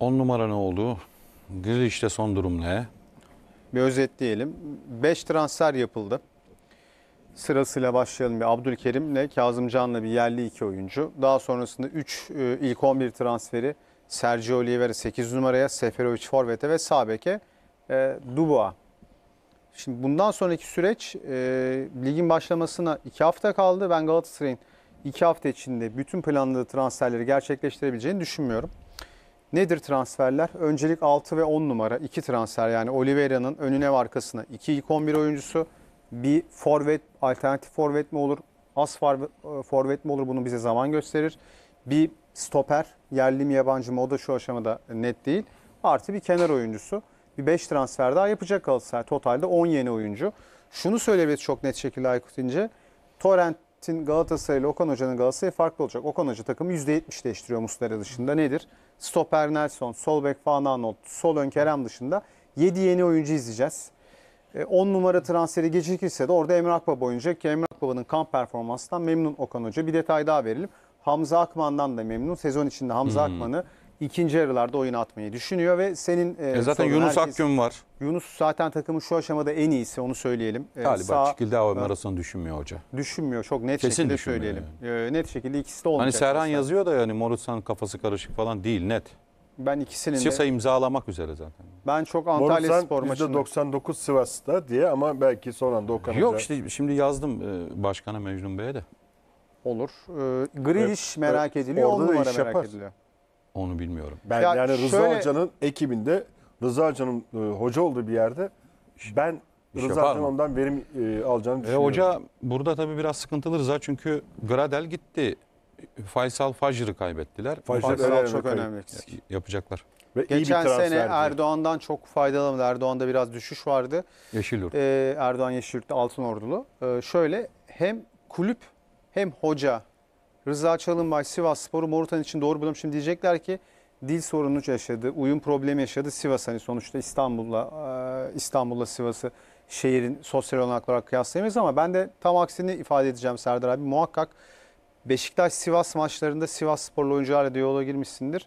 10 numara ne oldu? Grealish'te son durum ne? Bir özetleyelim. 5 transfer yapıldı. Sırasıyla başlayalım. Bir Abdülkerim'le Kazımcan'la bir yerli iki oyuncu. Daha sonrasında 3 e, ilk 11 transferi Sergio Oliveira 8 numaraya, Seferovic Forvet'e ve Sabek'e e, Dubois. Şimdi bundan sonraki süreç e, ligin başlamasına 2 hafta kaldı. Ben Galatasaray'ın 2 hafta içinde bütün planlı transferleri gerçekleştirebileceğini düşünmüyorum. Nedir transferler? Öncelik 6 ve 10 numara iki transfer yani Oliveira'nın önüne ve arkasına iki ilk 11 oyuncusu. Bir forvet, alternatif forvet mi olur? Az e, forvet mi olur? Bunu bize zaman gösterir. Bir stoper, yerli mi yabancı mı o da şu aşamada net değil. Artı bir kenar oyuncusu. Bir 5 transfer daha yapacak Galatasaray. Totalde 10 yeni oyuncu. Şunu söyleyebiliriz çok net şekilde Aykut İnce. Torrent Mert'in Galatasaray'la Okan Hoca'nın Galatasaray'ı farklı olacak. Okan Hoca takımı %70 değiştiriyor Muslera dışında. Nedir? Stoper Nelson, sol bek Fanaanolt, sol ön Kerem dışında 7 yeni oyuncu izleyeceğiz. 10 e, numara transferi gecikirse de orada Emre Akbaba oynayacak ki Emre Akbaba'nın kamp performansından memnun Okan Hoca. Bir detay daha verelim. Hamza Akman'dan da memnun. Sezon içinde Hamza hmm. Akman'ı ikinci yarılarda oyun atmayı düşünüyor ve senin e, e zaten Yunus herkes, Akgün var. Yunus zaten takımın şu aşamada en iyisi onu söyleyelim. E, Galiba sağ, çekildi hava marasını düşünmüyor hoca. Düşünmüyor çok net Kesin şekilde söyleyelim. Yani. E, net şekilde ikisi de olmayacak. Hani Serhan aslında. yazıyor da yani Morutsa'nın kafası karışık falan değil net. Ben ikisinin Sisa de... imzalamak üzere zaten. Ben çok Antalya Morsan, Spor maçında. 99 Sivas'ta diye ama belki son anda Okan Yok Hoca... işte şimdi yazdım e, başkana Mecnun Bey'e de. Olur. E, Grealish evet, merak evet, ediliyor. Orada da iş merak yapar. ediliyor. Onu bilmiyorum. Ben Ya yani Rıza şöyle- Hoca'nın ekibinde Rıza Hoca'nın e, hoca olduğu bir yerde ben İş Rıza Hoca'nın ondan verim e, alacağını E, hoca burada tabii biraz sıkıntılı Rıza çünkü Gradel gitti. Faysal Fajr'ı kaybettiler. Fajr- Faysal önemli çok önemli Yapacaklar. Ve Geçen sene Erdoğan'dan çok faydalanıldı. Erdoğan'da biraz düşüş vardı. Yeşilyurt. Ee, Erdoğan Yeşilürk'te Altın Ordulu. Ee, şöyle hem kulüp hem hoca Rıza Çalınbay Sivas Sporu Morutan için doğru bulamış Şimdi diyecekler ki dil sorunu yaşadı, uyum problemi yaşadı Sivas. Hani sonuçta İstanbul'la e, İstanbul'la Sivas'ı şehrin sosyal olanak olarak kıyaslayamayız ama ben de tam aksini ifade edeceğim Serdar abi. Muhakkak Beşiktaş-Sivas maçlarında Sivas sporlu oyuncularla diyaloğa girmişsindir.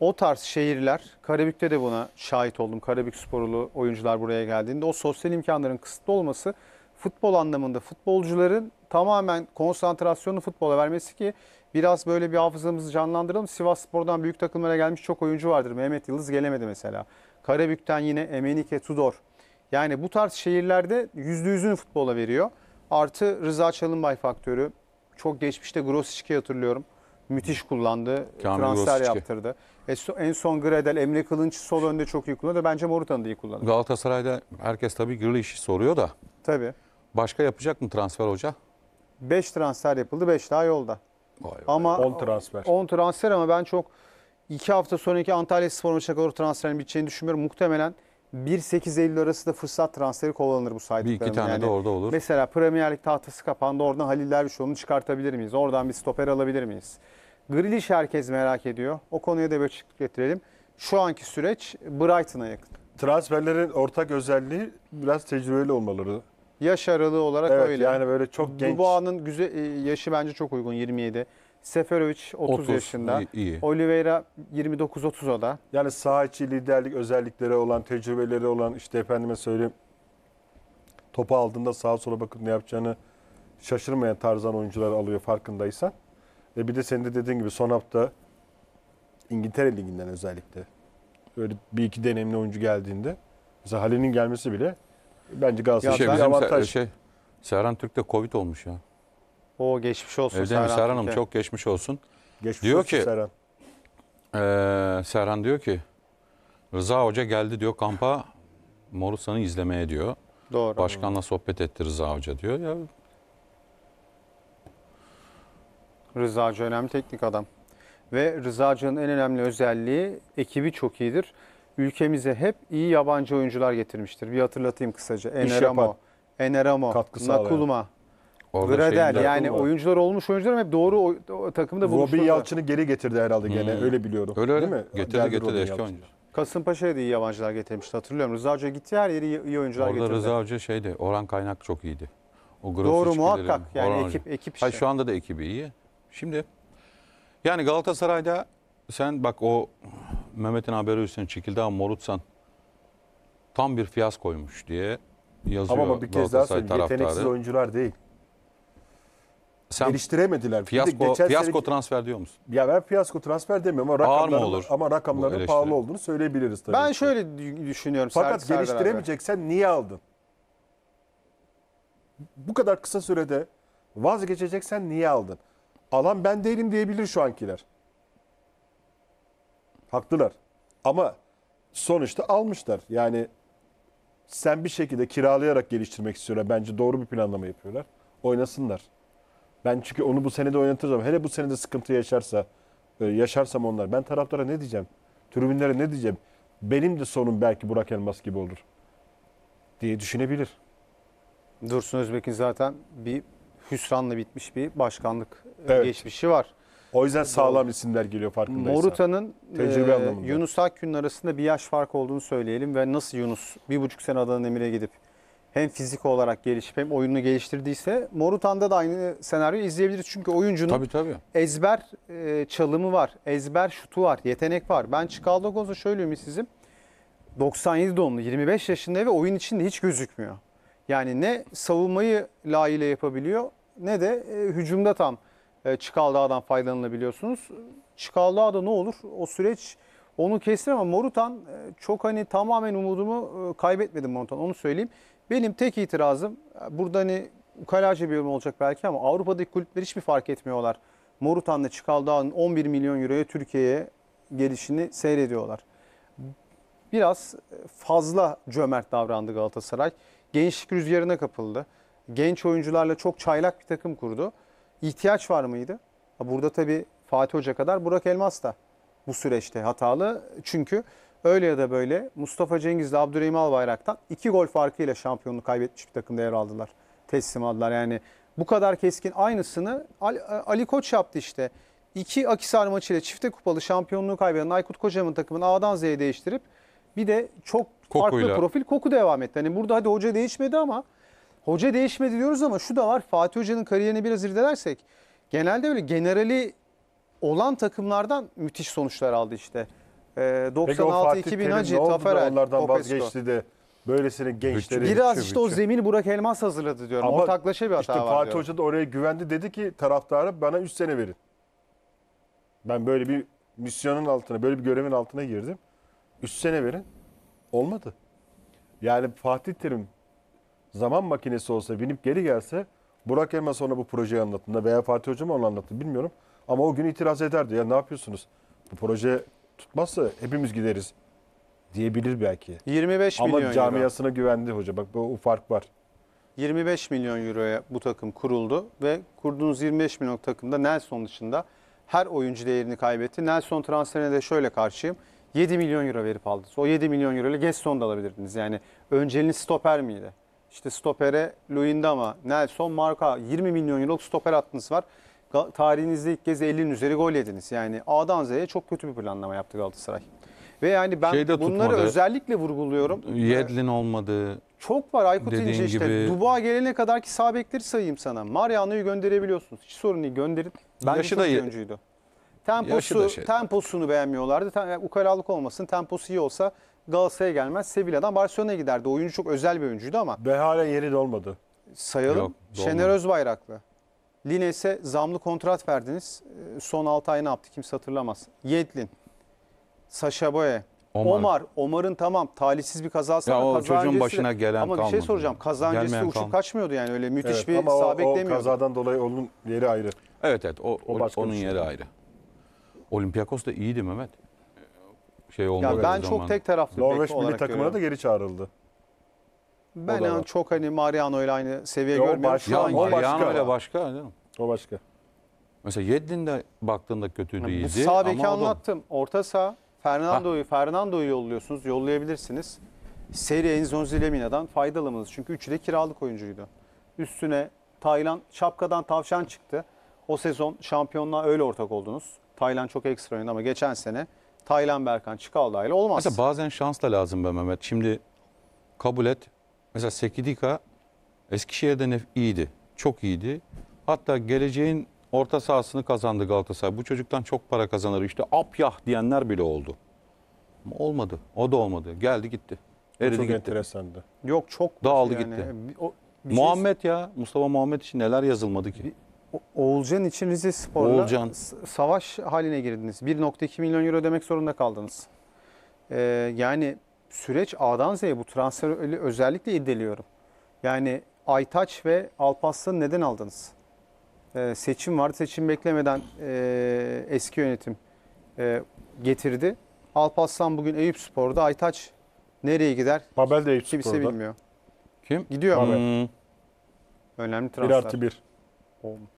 O tarz şehirler, Karabük'te de buna şahit oldum. Karabük sporlu oyuncular buraya geldiğinde o sosyal imkanların kısıtlı olması futbol anlamında futbolcuların tamamen konsantrasyonu futbola vermesi ki biraz böyle bir hafızamızı canlandıralım. Sivas Spor'dan büyük takımlara gelmiş çok oyuncu vardır. Mehmet Yıldız gelemedi mesela. Karabük'ten yine Emenike Tudor. Yani bu tarz şehirlerde yüzde yüzünü futbola veriyor. Artı Rıza Çalınbay faktörü. Çok geçmişte Grosicki hatırlıyorum. Müthiş kullandı. Kamil transfer Grosicki. yaptırdı. E, en son Gredel, Emre Kılınç sol önde çok iyi kullandı. Bence Morutan'ı da iyi kullanıyor Galatasaray'da herkes tabii Grealish'i soruyor da. Tabii. Başka yapacak mı transfer hoca? 5 transfer yapıldı, 5 daha yolda. Vay ama 10 transfer. 10 transfer ama ben çok 2 hafta sonraki Antalya Spor maçına kadar transferin biteceğini düşünmüyorum. Muhtemelen 1-8 Eylül arası da fırsat transferi kullanılır bu saydıklarım. Bir iki tane yani, de orada olur. Mesela Premier Lig tahtası kapandı. Oradan Halil Dervişoğlu'nu çıkartabilir miyiz? Oradan bir stoper alabilir miyiz? Grealish herkes merak ediyor. O konuya da bir açıklık getirelim. Şu anki süreç Brighton'a yakın. Transferlerin ortak özelliği biraz tecrübeli olmaları. Yaş aralığı olarak Evet öyle. yani böyle çok genç. Dubağ'ın güzel e, yaşı bence çok uygun 27. Seferovic 30, 30, yaşında. iyi, Oliveira 29-30 o da. Yani saha içi liderlik özellikleri olan, tecrübeleri olan işte efendime söyleyeyim topu aldığında sağa sola bakıp ne yapacağını şaşırmayan tarzdan oyuncular alıyor farkındaysan. Ve bir de senin de dediğin gibi son hafta İngiltere Ligi'nden özellikle böyle bir iki deneyimli oyuncu geldiğinde mesela Halil'in gelmesi bile Bence Galatasaray şey, bir bizim avantaj. şey, Serhan Türk'te Covid olmuş ya. O geçmiş olsun Evdemiz Serhan, Serhan Hanım çok geçmiş olsun. Geçmiş diyor olsun ki, Serhan. E, Serhan diyor ki Rıza Hoca geldi diyor kampa Morusan'ı izlemeye diyor. Doğru. Başkanla doğru. sohbet etti Rıza Hoca diyor. Ya Rıza Hoca önemli teknik adam. Ve Rıza Hoca'nın en önemli özelliği ekibi çok iyidir ülkemize hep iyi yabancı oyuncular getirmiştir. Bir hatırlatayım kısaca. İş Eneramo, Eneramo, katkı Nakulma, Orada Gradel yani var. oyuncular olmuş oyuncular hep doğru oy- o takımda Robin Yalçın'ı geri getirdi herhalde gene. Hmm. Öyle biliyorum. Öyle öyle. Değil mi? Getirdi Geldi getirdi Robin eski oyuncu. Kasımpaşa'ya da iyi yabancılar getirmişti hatırlıyorum. Rıza Hoca gitti her yeri iyi- oyuncular Orada getirdi. Rıza Hoca şeydi. Orhan Kaynak çok iyiydi. O Doğru, muhakkak. Yani Orhan ekip- Hoca. ekip işte. Hayır, şu anda da ekibi iyi. Şimdi yani Galatasaray'da sen bak o Mehmet'in haberi üstüne çekildi ama Morutsan tam bir fiyas koymuş diye yazıyor. Ama, ama bir kez daha söyleyeyim. Taraftarı. Yeteneksiz oyuncular değil. Sen geliştiremediler. Fiyasko, fiyasko sene... transfer diyor musun? Ya ben fiyasko transfer demiyorum ama rakamların, olur ama rakamların pahalı olduğunu söyleyebiliriz tabii. Ben ki. şöyle düşünüyorum. Fakat Serdi geliştiremeyeceksen abi. niye aldın? Bu kadar kısa sürede vazgeçeceksen niye aldın? Alan ben değilim diyebilir şu ankiler. Haklılar. Ama sonuçta almışlar. Yani sen bir şekilde kiralayarak geliştirmek istiyorlar. Bence doğru bir planlama yapıyorlar. Oynasınlar. Ben çünkü onu bu senede oynatacağım Hele bu senede sıkıntı yaşarsa, e, yaşarsam onlar. Ben taraflara ne diyeceğim? Tribünlere ne diyeceğim? Benim de sonum belki Burak Elmas gibi olur. Diye düşünebilir. Dursun Özbek'in zaten bir hüsranla bitmiş bir başkanlık evet. geçmişi var. O yüzden sağlam isimler geliyor farkındaysan. Morutan'ın e, Yunus Akgün'ün arasında bir yaş farkı olduğunu söyleyelim ve nasıl Yunus bir buçuk sene Adana Demir'e gidip hem fizik olarak gelişip hem oyununu geliştirdiyse Morutan'da da aynı senaryoyu izleyebiliriz. Çünkü oyuncunun Tabii tabii. ezber e, çalımı var, ezber şutu var, yetenek var. Ben Chicago'da şöyle mi sizim 97 doğumlu, 25 yaşında ve oyun içinde hiç gözükmüyor. Yani ne savunmayı layığıyla yapabiliyor ne de e, hücumda tam. E, Çıkal Dağ'dan faydalanabiliyorsunuz. Çıkal Dağ'da ne olur? O süreç onu kesin ama Morutan e, çok hani tamamen umudumu e, kaybetmedim Morutan onu söyleyeyim. Benim tek itirazım burada hani ukalaca bir yorum olacak belki ama Avrupa'daki kulüpler hiçbir fark etmiyorlar. Morutan'la Çıkal Dağ'ın 11 milyon euroya Türkiye'ye gelişini seyrediyorlar. Biraz fazla cömert davrandı Galatasaray. Gençlik rüzgarına kapıldı. Genç oyuncularla çok çaylak bir takım kurdu ihtiyaç var mıydı? Burada tabii Fatih Hoca kadar Burak Elmas da bu süreçte hatalı. Çünkü öyle ya da böyle Mustafa Cengiz ile Abdurrahim Albayrak'tan iki gol farkıyla şampiyonluğu kaybetmiş bir takımda yer aldılar. Teslim aldılar. Yani bu kadar keskin aynısını Ali, Ali Koç yaptı işte. İki Akisar maçıyla çifte kupalı şampiyonluğu kaybeden Aykut Kocaman takımını A'dan Z'ye değiştirip bir de çok Kokuyla. farklı profil koku devam etti. Hani burada hadi hoca değişmedi ama Hoca değişmedi diyoruz ama şu da var. Fatih Hoca'nın kariyerini biraz irdelersek genelde böyle generali olan takımlardan müthiş sonuçlar aldı işte. Ee, 96 2000 Hacı Taferel onlardan Popesco. vazgeçti de böylesine gençleri biraz işte bütçe. o zemin Burak Elmas hazırladı diyorum. Ama Ortaklaşa bir hata işte var. Fatih diyorum. Hoca da oraya güvendi dedi ki taraftarı bana 3 sene verin. Ben böyle bir misyonun altına, böyle bir görevin altına girdim. 3 sene verin. Olmadı. Yani Fatih Terim zaman makinesi olsa binip geri gelse Burak Elmas ona bu projeyi anlattığında veya Fatih Hoca mı onu anlattı bilmiyorum. Ama o gün itiraz ederdi. Ya ne yapıyorsunuz? Bu proje tutmazsa hepimiz gideriz diyebilir belki. 25 Ama milyon Ama camiasına güvendi hoca. Bak bu fark var. 25 milyon euroya bu takım kuruldu ve kurduğunuz 25 milyon takımda Nelson dışında her oyuncu değerini kaybetti. Nelson transferine de şöyle karşıyım. 7 milyon euro verip aldınız. O 7 milyon euro ile Gesson da alabilirdiniz. Yani önceliğiniz stoper miydi? İşte stopere Luindama, Nelson Marka 20 milyon euroluk stoper hattınız var. tarihinizde ilk kez 50'nin üzeri gol yediniz. Yani A'dan Z'ye çok kötü bir planlama yaptı Galatasaray. Ve yani ben Şeyde bunları tutmadı. özellikle vurguluyorum. Yedlin olmadı. Çok var Aykut İnce işte. Gibi... Duba gelene kadar ki sağ bekleri sayayım sana. Mariano'yu gönderebiliyorsunuz. Hiç sorun değil gönderin. Ben Yaşı da oyuncuydu. Temposu, Yaşı da şey. temposunu beğenmiyorlardı. Ukalalık olmasın. Temposu iyi olsa Galatasaray'a gelmez. Sevilla'dan Barcelona'ya giderdi. Oyuncu çok özel bir oyuncuydu ama. Ve hala yeri dolmadı. Sayalım. Yok, dolmadı. Şener Özbayraklı. Lines'e zamlı kontrat verdiniz. Ee, son 6 ay ne yaptı kimse hatırlamaz. Yedlin. Saşa Boye. Omar. Omar. Omar'ın tamam talihsiz bir kazası. Ya o çocuğun başına gelen Ama bir şey soracağım. Kaza Gelmeyen öncesi uçup kaçmıyordu yani öyle müthiş evet, bir ama o, sabit demiyordu. o kazadan dolayı onun yeri ayrı. Evet evet o, o, o onun şey. yeri ayrı. Olympiakos da iyiydi Mehmet şey olmadı. Ya ben çok zaman. tek taraflı Norveç milli olarak takımına da geri çağrıldı. Ben yani çok hani Mariano ile aynı seviye Yo, görmüyorum. Başka, Şu Mariano ile başka canım. O başka. Mesela Yedlin de baktığında kötü değildi. Bu sağ beki anlattım. Orta saha Fernando'yu Fernando'yu yolluyorsunuz, yollayabilirsiniz. Seri Enzonzi Lemina'dan faydalanınız. Çünkü üçü de kiralık oyuncuydu. Üstüne Taylan şapkadan tavşan çıktı. O sezon şampiyonluğa öyle ortak oldunuz. Taylan çok ekstra oynadı ama geçen sene Taylan Berkan çıkalda ile olmaz. Mesela bazen şans da lazım be Mehmet. Şimdi kabul et. Mesela Sekidika Eskişehir'de nef iyiydi. Çok iyiydi. Hatta geleceğin orta sahasını kazandı Galatasaray. Bu çocuktan çok para kazanır. İşte apyah diyenler bile oldu. Ama olmadı. O da olmadı. Geldi gitti. Eridi çok gitti. enteresandı. Yok çok. Dağıldı yani. gitti. O, şey Muhammed şey... ya. Mustafa Muhammed için neler yazılmadı ki? Bir... Oğulcan için Rize Spor'la Oğulcan. savaş haline girdiniz. 1.2 milyon euro demek zorunda kaldınız. Ee, yani süreç A'dan Z'ye bu transferi özellikle iddeliyorum. Yani Aytaç ve Alparslan'ı neden aldınız? Ee, seçim vardı Seçim beklemeden e, eski yönetim e, getirdi. Alpaslan bugün Eyüp Spor'da. Aytaç nereye gider? Babel de Eyüp Kimse Spor'da. bilmiyor. Kim? Gidiyor ama. Babel. Hmm. Önemli 1 transfer. artı 1.